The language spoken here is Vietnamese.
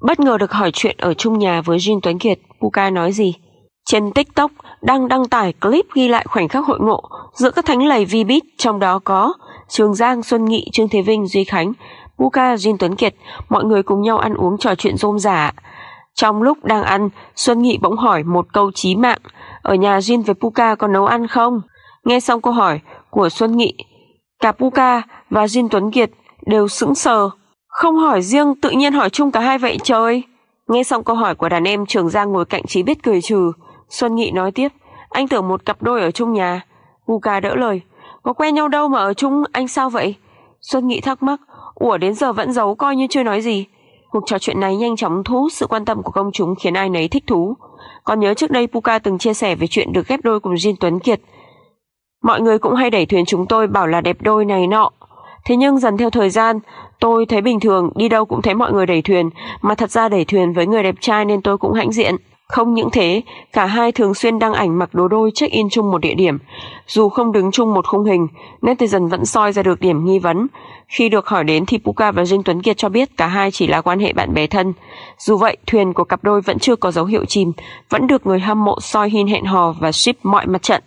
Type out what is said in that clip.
Bất ngờ được hỏi chuyện ở chung nhà với Jin Tuấn Kiệt, Puka nói gì? Trên TikTok đang đăng tải clip ghi lại khoảnh khắc hội ngộ giữa các thánh lầy Vbit trong đó có Trường Giang, Xuân Nghị, Trương Thế Vinh, Duy Khánh, Puka, Jin Tuấn Kiệt, mọi người cùng nhau ăn uống trò chuyện rôm giả. Trong lúc đang ăn, Xuân Nghị bỗng hỏi một câu chí mạng, ở nhà Jin với Puka có nấu ăn không? Nghe xong câu hỏi của Xuân Nghị, cả Puka và Jin Tuấn Kiệt đều sững sờ không hỏi riêng tự nhiên hỏi chung cả hai vậy trời. Nghe xong câu hỏi của đàn em Trường Giang ngồi cạnh chỉ biết cười trừ. Xuân Nghị nói tiếp, anh tưởng một cặp đôi ở chung nhà. Guka đỡ lời, có quen nhau đâu mà ở chung anh sao vậy? Xuân Nghị thắc mắc, ủa đến giờ vẫn giấu coi như chưa nói gì. Cuộc trò chuyện này nhanh chóng thu hút sự quan tâm của công chúng khiến ai nấy thích thú. Còn nhớ trước đây Puka từng chia sẻ về chuyện được ghép đôi cùng Jin Tuấn Kiệt. Mọi người cũng hay đẩy thuyền chúng tôi bảo là đẹp đôi này nọ. Thế nhưng dần theo thời gian, tôi thấy bình thường, đi đâu cũng thấy mọi người đẩy thuyền, mà thật ra đẩy thuyền với người đẹp trai nên tôi cũng hãnh diện. Không những thế, cả hai thường xuyên đăng ảnh mặc đồ đôi check-in chung một địa điểm. Dù không đứng chung một khung hình, netizen vẫn soi ra được điểm nghi vấn. Khi được hỏi đến thì Puka và Dinh Tuấn Kiệt cho biết cả hai chỉ là quan hệ bạn bè thân. Dù vậy, thuyền của cặp đôi vẫn chưa có dấu hiệu chìm, vẫn được người hâm mộ soi hin hẹn hò và ship mọi mặt trận.